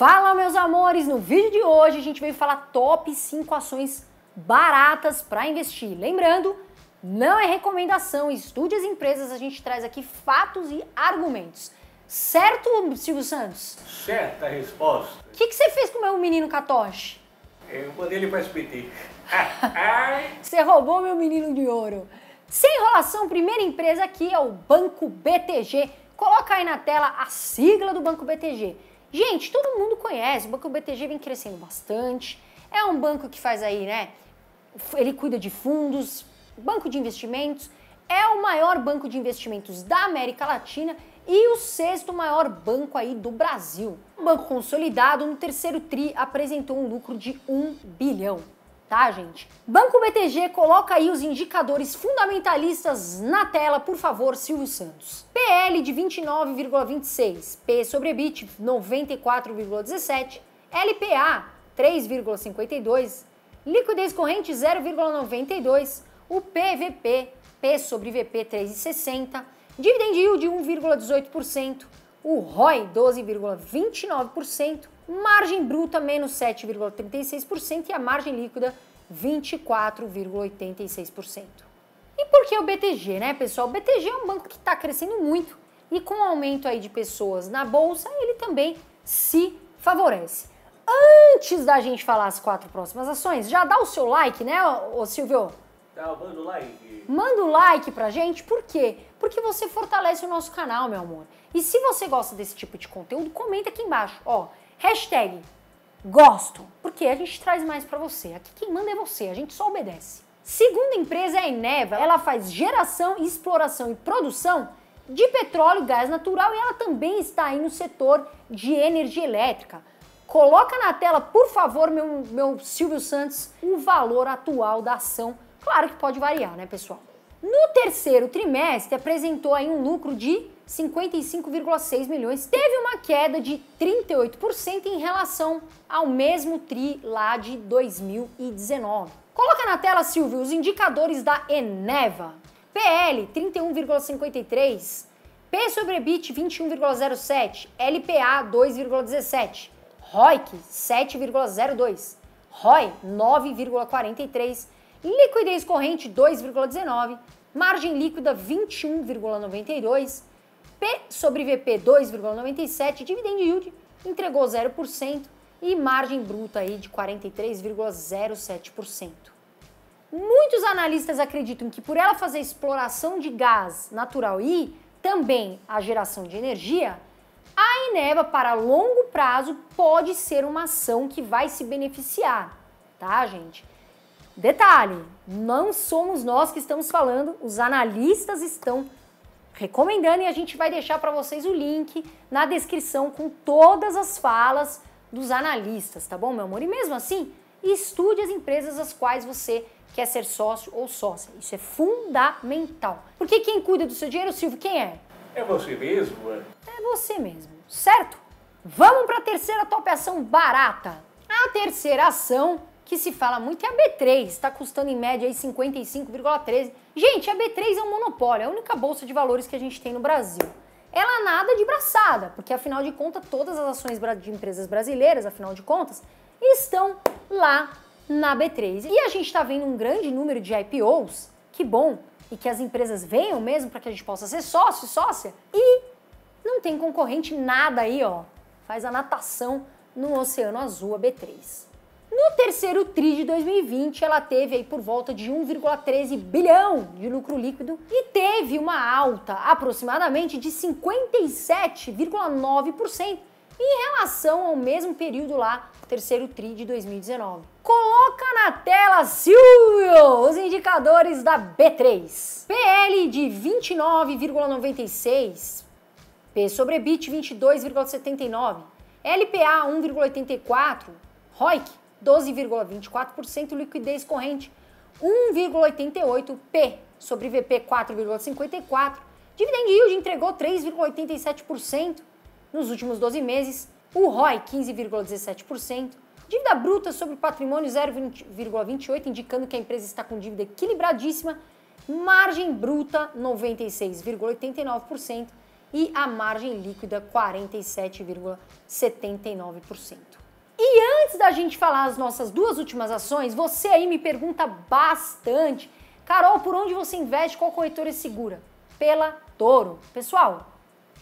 Fala meus amores, no vídeo de hoje a gente veio falar top 5 ações baratas para investir. Lembrando, não é recomendação, estude as empresas, a gente traz aqui fatos e argumentos. Certo, Silvio Santos? Certa resposta. O que, que você fez com o meu menino Katoshi? Eu mandei ele para SBT. você roubou meu menino de ouro. Sem enrolação, primeira empresa aqui é o Banco BTG. Coloca aí na tela a sigla do Banco BTG. Gente, todo mundo conhece, o Banco BTG vem crescendo bastante. É um banco que faz aí, né? Ele cuida de fundos, banco de investimentos, é o maior banco de investimentos da América Latina e o sexto maior banco aí do Brasil. Um banco consolidado no terceiro tri apresentou um lucro de 1 bilhão tá, gente? Banco BTG, coloca aí os indicadores fundamentalistas na tela, por favor, Silvio Santos. PL de 29,26, P sobre EBIT 94,17, LPA 3,52, liquidez corrente 0,92, o PVP, P sobre VP 3,60, dividend yield de 1,18%, o ROI 12,29%, margem bruta menos 7,36% e a margem líquida 24,86%. E por que o BTG, né, pessoal? O BTG é um banco que está crescendo muito e com o aumento aí de pessoas na bolsa, ele também se favorece. Antes da gente falar as quatro próximas ações, já dá o seu like, né, ô Silvio? Dá, tá, manda o like. Manda o like pra gente, por quê? Porque você fortalece o nosso canal, meu amor. E se você gosta desse tipo de conteúdo, comenta aqui embaixo, ó. Hashtag gosto, porque a gente traz mais para você. Aqui quem manda é você, a gente só obedece. Segunda empresa é a Eneva, ela faz geração, exploração e produção de petróleo, gás natural e ela também está aí no setor de energia elétrica. Coloca na tela, por favor, meu, meu Silvio Santos, o valor atual da ação. Claro que pode variar, né, pessoal? No terceiro trimestre, apresentou aí um lucro de 55,6 milhões, teve uma queda de 38% em relação ao mesmo tri lá de 2019. Coloca na tela, Silvio, os indicadores da Eneva. PL 31,53, P sobre EBIT 21,07, LPA 2,17, ROIC 7,02, ROI 9,43, liquidez corrente 2,19, margem líquida 21,92, P sobre VP 2,97, dividend yield entregou 0% e margem bruta aí de 43,07%. Muitos analistas acreditam que por ela fazer exploração de gás natural e também a geração de energia, a Eneva para longo prazo pode ser uma ação que vai se beneficiar, tá, gente? Detalhe, não somos nós que estamos falando, os analistas estão recomendando e a gente vai deixar para vocês o link na descrição com todas as falas dos analistas, tá bom, meu amor? E mesmo assim, estude as empresas às quais você quer ser sócio ou sócia. Isso é fundamental. Porque quem cuida do seu dinheiro, Silvio, quem é? É você mesmo, é? É você mesmo, certo? Vamos para a terceira top ação barata. A terceira ação que se fala muito é a B3, está custando em média 55,13. Gente, a B3 é um monopólio, é a única bolsa de valores que a gente tem no Brasil. Ela nada de braçada, porque afinal de contas todas as ações de empresas brasileiras, afinal de contas, estão lá na B3. E a gente está vendo um grande número de IPOs, que bom, e que as empresas venham mesmo para que a gente possa ser sócio, sócia, e não tem concorrente nada aí, ó. Faz a natação no Oceano Azul a B3. No terceiro TRI de 2020, ela teve aí por volta de 1,13 bilhão de lucro líquido e teve uma alta aproximadamente de 57,9% em relação ao mesmo período lá, terceiro TRI de 2019. Coloca na tela, Silvio, os indicadores da B3. PL de 29,96, P sobre BIT 22,79, LPA 1,84, ROIC 12,24%, liquidez corrente 1,88 P sobre VP 4,54. Dividend yield entregou 3,87% nos últimos 12 meses, o ROI 15,17%, dívida bruta sobre patrimônio 0,28, indicando que a empresa está com dívida equilibradíssima, margem bruta 96,89% e a margem líquida 47,79%. E antes da gente falar as nossas duas últimas ações, você aí me pergunta bastante, Carol, por onde você investe? Qual corretora é segura? Pela Toro. Pessoal,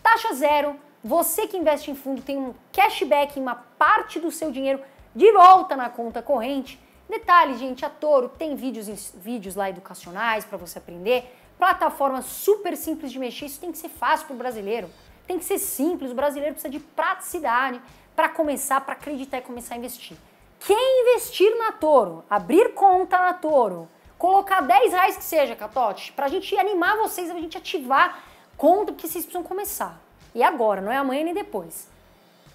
taxa zero, você que investe em fundo tem um cashback, em uma parte do seu dinheiro de volta na conta corrente. Detalhe, gente, a Toro tem vídeos, vídeos lá educacionais para você aprender, plataforma super simples de mexer, isso tem que ser fácil para o brasileiro. Tem que ser simples, o brasileiro precisa de praticidade, para começar, para acreditar e começar a investir. Quem investir na Toro, abrir conta na Toro, colocar 10 reais que seja, Catote, para a gente animar vocês, a gente ativar conta, porque vocês precisam começar. E agora, não é amanhã nem depois.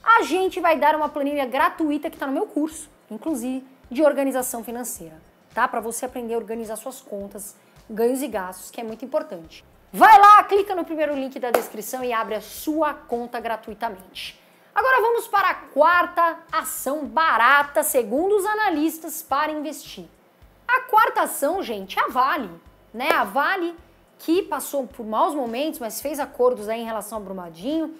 A gente vai dar uma planilha gratuita que está no meu curso, inclusive, de organização financeira, tá? Para você aprender a organizar suas contas, ganhos e gastos, que é muito importante. Vai lá, clica no primeiro link da descrição e abre a sua conta gratuitamente. Agora vamos para a quarta ação barata, segundo os analistas, para investir. A quarta ação, gente, é a Vale. Né? A Vale que passou por maus momentos, mas fez acordos aí em relação ao Brumadinho.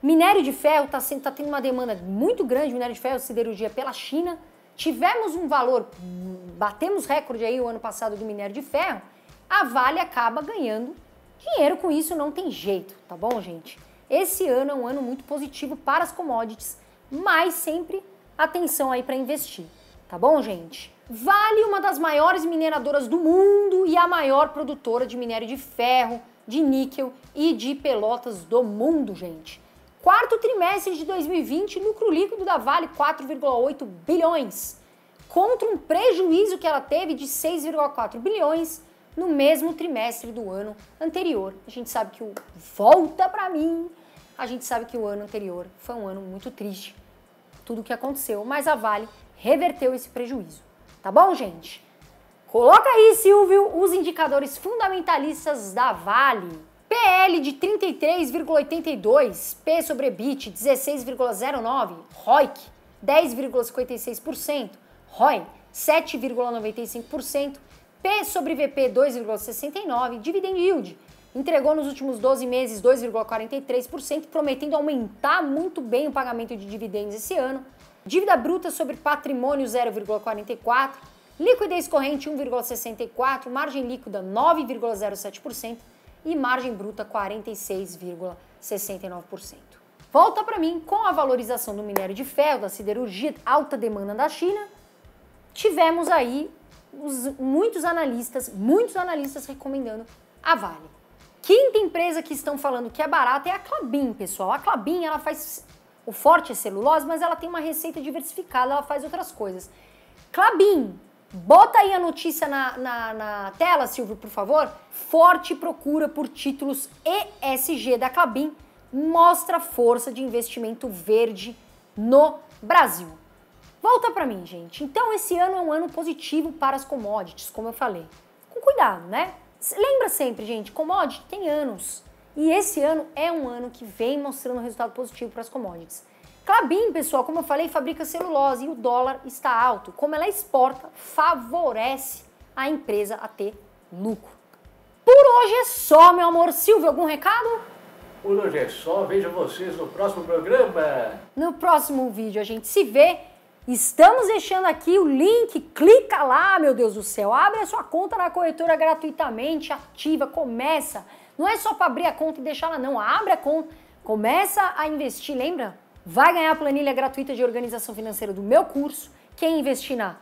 Minério de ferro está tá tendo uma demanda muito grande, minério de ferro, siderurgia pela China. Tivemos um valor, batemos recorde aí o ano passado do minério de ferro. A Vale acaba ganhando dinheiro com isso, não tem jeito, tá bom, gente? Esse ano é um ano muito positivo para as commodities, mas sempre atenção aí para investir, tá bom, gente? Vale uma das maiores mineradoras do mundo e a maior produtora de minério de ferro, de níquel e de pelotas do mundo, gente. Quarto trimestre de 2020, lucro líquido da Vale 4,8 bilhões, contra um prejuízo que ela teve de 6,4 bilhões no mesmo trimestre do ano anterior. A gente sabe que o volta para mim a gente sabe que o ano anterior foi um ano muito triste, tudo o que aconteceu, mas a Vale reverteu esse prejuízo. Tá bom, gente? Coloca aí, Silvio, os indicadores fundamentalistas da Vale. PL de 33,82, P sobre EBIT 16,09, ROIC 10,56%, ROI 7,95%, P sobre VP 2,69, dividend yield entregou nos últimos 12 meses 2,43%, prometendo aumentar muito bem o pagamento de dividendos esse ano. Dívida bruta sobre patrimônio 0,44%, liquidez corrente 1,64%, margem líquida 9,07% e margem bruta 46,69%. Volta para mim, com a valorização do minério de ferro, da siderurgia, alta demanda da China, tivemos aí os, muitos analistas, muitos analistas recomendando a Vale. Quinta empresa que estão falando que é barata é a Clabin, pessoal. A Clabin, ela faz o forte é celulose, mas ela tem uma receita diversificada, ela faz outras coisas. Clabin, bota aí a notícia na, na, na tela, Silvio, por favor. Forte procura por títulos ESG da Clabin mostra força de investimento verde no Brasil. Volta para mim, gente. Então esse ano é um ano positivo para as commodities, como eu falei. Com cuidado, né? Lembra sempre, gente, commodity tem anos. E esse ano é um ano que vem mostrando resultado positivo para as commodities. Clabin, pessoal, como eu falei, fabrica celulose e o dólar está alto. Como ela exporta, favorece a empresa a ter lucro. Por hoje é só, meu amor. Silvio, algum recado? Por hoje é só. Vejo vocês no próximo programa. No próximo vídeo a gente se vê. Estamos deixando aqui o link, clica lá, meu Deus do céu. Abre a sua conta na corretora gratuitamente, ativa, começa. Não é só para abrir a conta e deixar lá, não. Abre a conta, começa a investir, lembra? Vai ganhar a planilha gratuita de organização financeira do meu curso. Quem investir na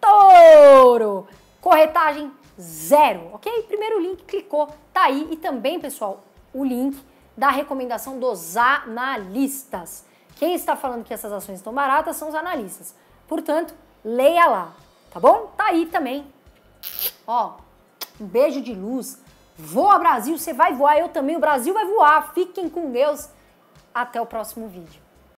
Toro, corretagem zero, ok? Primeiro link, clicou, tá aí. E também, pessoal, o link da recomendação dos analistas. Quem está falando que essas ações estão baratas são os analistas. Portanto, leia lá, tá bom? Tá aí também. Ó, um beijo de luz. Voa Brasil, você vai voar, eu também, o Brasil vai voar. Fiquem com Deus. Até o próximo vídeo.